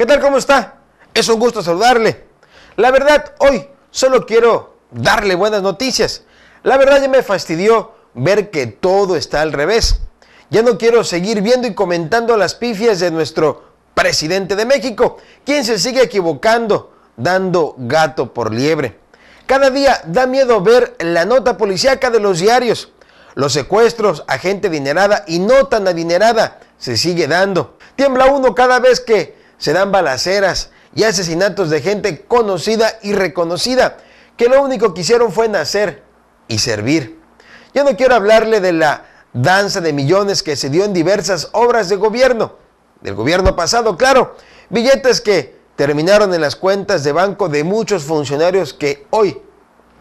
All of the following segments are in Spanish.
¿Qué tal? ¿Cómo está? Es un gusto saludarle. La verdad, hoy solo quiero darle buenas noticias. La verdad ya me fastidió ver que todo está al revés. Ya no quiero seguir viendo y comentando las pifias de nuestro presidente de México, quien se sigue equivocando, dando gato por liebre. Cada día da miedo ver la nota policíaca de los diarios. Los secuestros a gente adinerada y no tan adinerada se sigue dando. Tiembla uno cada vez que se dan balaceras y asesinatos de gente conocida y reconocida, que lo único que hicieron fue nacer y servir. Yo no quiero hablarle de la danza de millones que se dio en diversas obras de gobierno, del gobierno pasado, claro, billetes que terminaron en las cuentas de banco de muchos funcionarios que hoy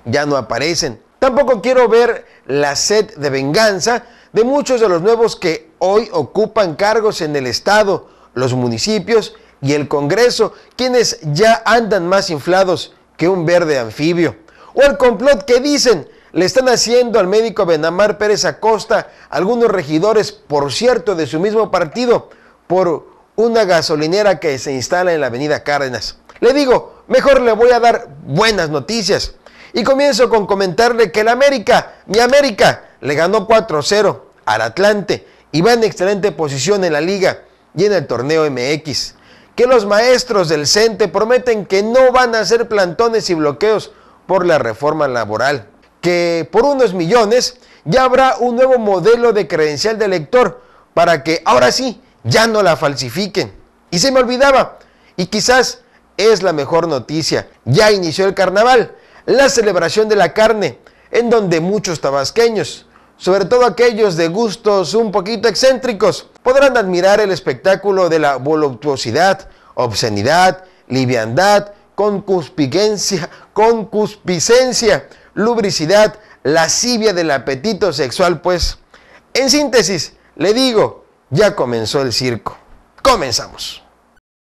ya no aparecen. Tampoco quiero ver la sed de venganza de muchos de los nuevos que hoy ocupan cargos en el Estado, los municipios y el Congreso, quienes ya andan más inflados que un verde anfibio. O el complot que dicen le están haciendo al médico Benamar Pérez Acosta algunos regidores, por cierto, de su mismo partido, por una gasolinera que se instala en la avenida Cárdenas. Le digo, mejor le voy a dar buenas noticias. Y comienzo con comentarle que el América, mi América, le ganó 4-0 al Atlante y va en excelente posición en la liga y en el torneo MX que los maestros del CENTE prometen que no van a hacer plantones y bloqueos por la reforma laboral, que por unos millones ya habrá un nuevo modelo de credencial de lector para que ahora sí ya no la falsifiquen. Y se me olvidaba, y quizás es la mejor noticia, ya inició el carnaval, la celebración de la carne, en donde muchos tabasqueños sobre todo aquellos de gustos un poquito excéntricos, podrán admirar el espectáculo de la voluptuosidad, obscenidad, liviandad, concuspicencia, lubricidad, lascivia del apetito sexual, pues. En síntesis, le digo, ya comenzó el circo. Comenzamos.